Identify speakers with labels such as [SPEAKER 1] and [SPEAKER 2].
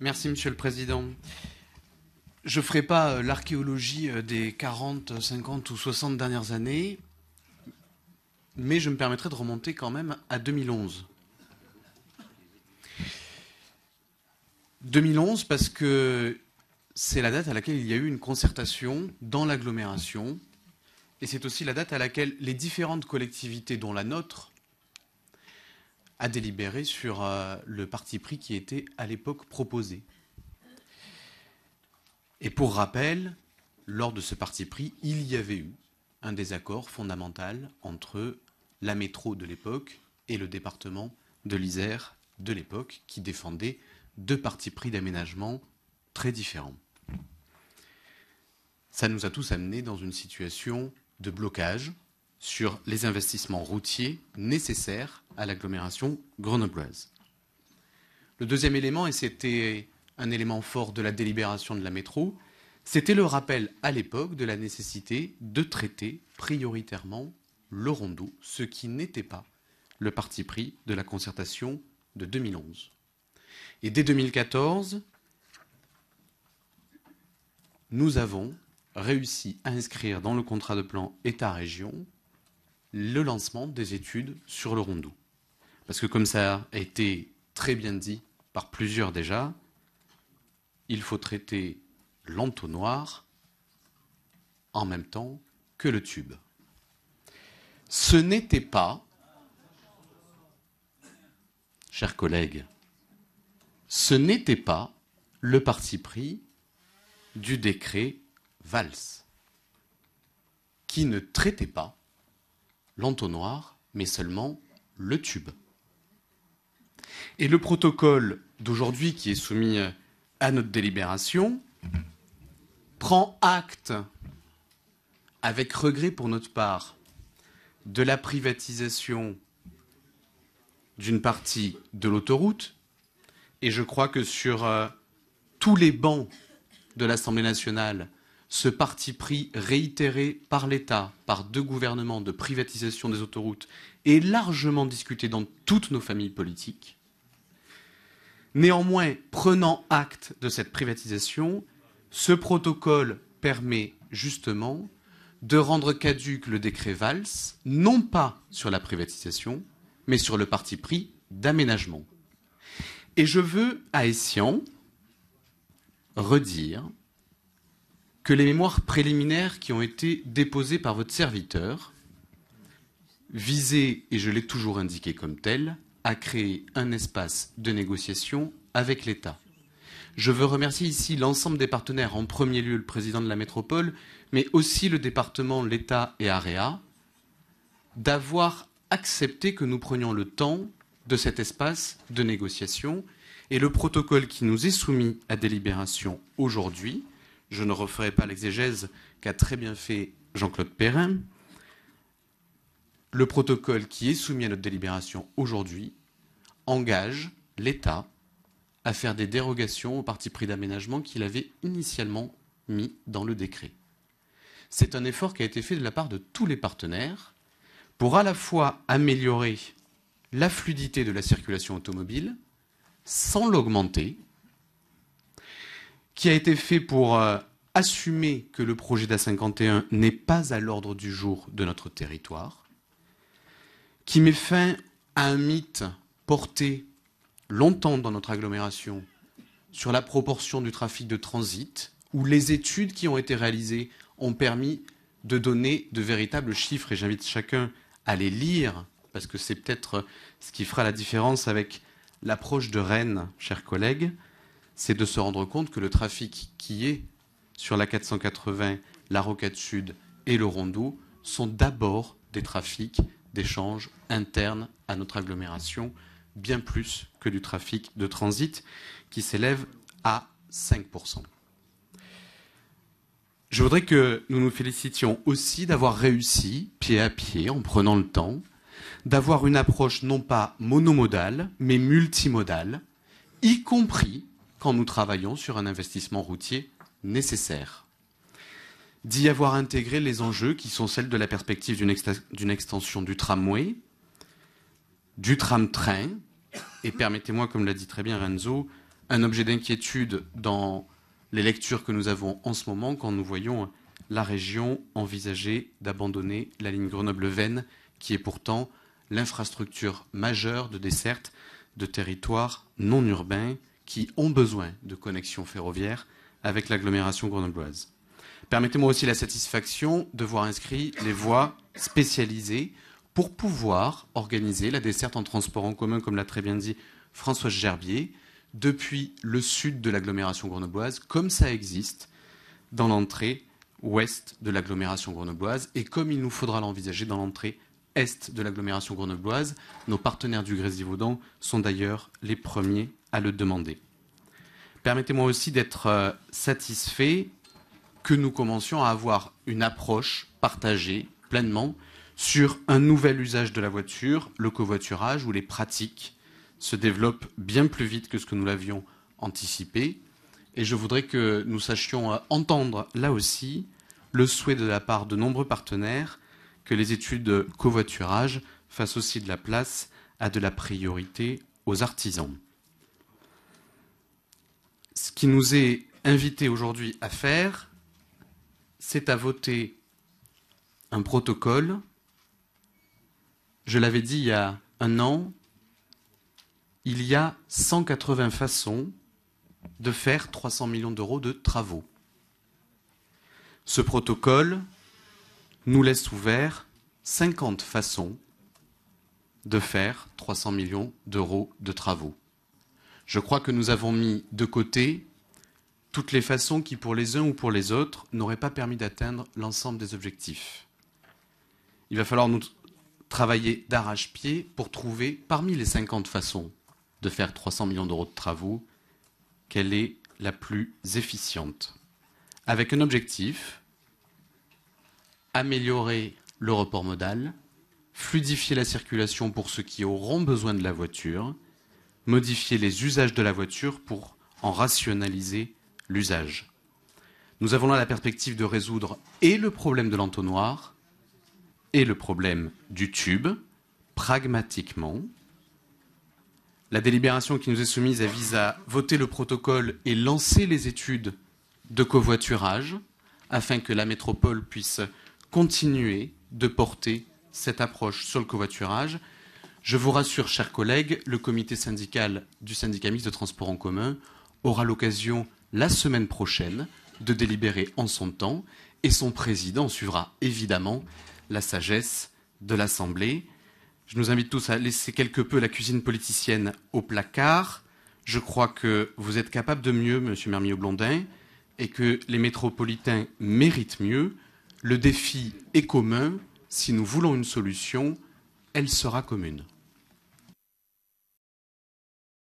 [SPEAKER 1] Merci, Monsieur le Président. Je ne ferai pas euh, l'archéologie euh, des 40, 50 ou 60 dernières années, mais je me permettrai de remonter quand même à 2011. 2011 parce que c'est la date à laquelle il y a eu une concertation dans l'agglomération et c'est aussi la date à laquelle les différentes collectivités, dont la nôtre, à délibéré sur euh, le parti pris qui était à l'époque proposé. Et pour rappel, lors de ce parti pris, il y avait eu un désaccord fondamental entre la métro de l'époque et le département de l'Isère de l'époque, qui défendait deux partis pris d'aménagement très différents. Ça nous a tous amenés dans une situation de blocage sur les investissements routiers nécessaires à l'agglomération grenobloise. Le deuxième élément, et c'était un élément fort de la délibération de la métro, c'était le rappel à l'époque de la nécessité de traiter prioritairement le rondeau, ce qui n'était pas le parti pris de la concertation de 2011. Et dès 2014, nous avons réussi à inscrire dans le contrat de plan État-région le lancement des études sur le rondou. Parce que comme ça a été très bien dit par plusieurs déjà, il faut traiter l'entonnoir en même temps que le tube. Ce n'était pas, chers collègues, ce n'était pas le parti pris du décret Valls, qui ne traitait pas l'entonnoir, mais seulement le tube. Et le protocole d'aujourd'hui qui est soumis euh, à notre délibération prend acte avec regret pour notre part de la privatisation d'une partie de l'autoroute. Et je crois que sur euh, tous les bancs de l'Assemblée nationale, ce parti pris réitéré par l'État, par deux gouvernements de privatisation des autoroutes, est largement discuté dans toutes nos familles politiques. Néanmoins, prenant acte de cette privatisation, ce protocole permet justement de rendre caduque le décret Valls, non pas sur la privatisation, mais sur le parti pris d'aménagement. Et je veux, à Essian, redire que les mémoires préliminaires qui ont été déposées par votre serviteur visaient, et je l'ai toujours indiqué comme tel, à créer un espace de négociation avec l'État. Je veux remercier ici l'ensemble des partenaires, en premier lieu le président de la métropole, mais aussi le département, l'État et AREA, d'avoir accepté que nous prenions le temps de cet espace de négociation. Et le protocole qui nous est soumis à délibération aujourd'hui je ne referai pas l'exégèse qu'a très bien fait Jean-Claude Perrin. Le protocole qui est soumis à notre délibération aujourd'hui engage l'État à faire des dérogations au parti pris d'aménagement qu'il avait initialement mis dans le décret. C'est un effort qui a été fait de la part de tous les partenaires pour à la fois améliorer la fluidité de la circulation automobile sans l'augmenter, qui a été fait pour euh, assumer que le projet d'A51 n'est pas à l'ordre du jour de notre territoire, qui met fin à un mythe porté longtemps dans notre agglomération sur la proportion du trafic de transit, où les études qui ont été réalisées ont permis de donner de véritables chiffres, et j'invite chacun à les lire, parce que c'est peut-être ce qui fera la différence avec l'approche de Rennes, chers collègues c'est de se rendre compte que le trafic qui est sur la 480, la Roquette Sud et le Rondou sont d'abord des trafics d'échanges internes à notre agglomération, bien plus que du trafic de transit qui s'élève à 5%. Je voudrais que nous nous félicitions aussi d'avoir réussi, pied à pied, en prenant le temps, d'avoir une approche non pas monomodale, mais multimodale, y compris nous travaillons sur un investissement routier nécessaire. D'y avoir intégré les enjeux qui sont celles de la perspective d'une extension du tramway, du tram-train, et permettez-moi, comme l'a dit très bien Renzo, un objet d'inquiétude dans les lectures que nous avons en ce moment quand nous voyons la région envisager d'abandonner la ligne grenoble veine qui est pourtant l'infrastructure majeure de desserte de territoires non urbains qui ont besoin de connexions ferroviaires avec l'agglomération grenobloise. Permettez-moi aussi la satisfaction de voir inscrits les voies spécialisées pour pouvoir organiser la desserte en transport en commun, comme l'a très bien dit Françoise Gerbier, depuis le sud de l'agglomération grenobloise, comme ça existe dans l'entrée ouest de l'agglomération grenobloise et comme il nous faudra l'envisager dans l'entrée est de l'agglomération grenobloise. Nos partenaires du Grésivaudan sont d'ailleurs les premiers à le demander. Permettez-moi aussi d'être euh, satisfait que nous commencions à avoir une approche partagée pleinement sur un nouvel usage de la voiture, le covoiturage, où les pratiques se développent bien plus vite que ce que nous l'avions anticipé. Et je voudrais que nous sachions euh, entendre là aussi le souhait de la part de nombreux partenaires que les études de covoiturage fassent aussi de la place à de la priorité aux artisans. Ce qui nous est invité aujourd'hui à faire, c'est à voter un protocole. Je l'avais dit il y a un an, il y a 180 façons de faire 300 millions d'euros de travaux. Ce protocole, nous laisse ouvert 50 façons de faire 300 millions d'euros de travaux. Je crois que nous avons mis de côté toutes les façons qui, pour les uns ou pour les autres, n'auraient pas permis d'atteindre l'ensemble des objectifs. Il va falloir nous travailler d'arrache-pied pour trouver, parmi les 50 façons de faire 300 millions d'euros de travaux, quelle est la plus efficiente. Avec un objectif, améliorer le report modal, fluidifier la circulation pour ceux qui auront besoin de la voiture, modifier les usages de la voiture pour en rationaliser l'usage. Nous avons là la perspective de résoudre et le problème de l'entonnoir et le problème du tube, pragmatiquement. La délibération qui nous est soumise vise à voter le protocole et lancer les études de covoiturage afin que la métropole puisse continuer de porter cette approche sur le covoiturage. Je vous rassure, chers collègues, le comité syndical du syndicat mixte de transport en commun aura l'occasion la semaine prochaine de délibérer en son temps et son président suivra évidemment la sagesse de l'Assemblée. Je nous invite tous à laisser quelque peu la cuisine politicienne au placard. Je crois que vous êtes capable de mieux, Monsieur Mermillot-Blondin, et que les métropolitains méritent mieux. Le défi est commun. Si nous voulons une solution, elle sera commune.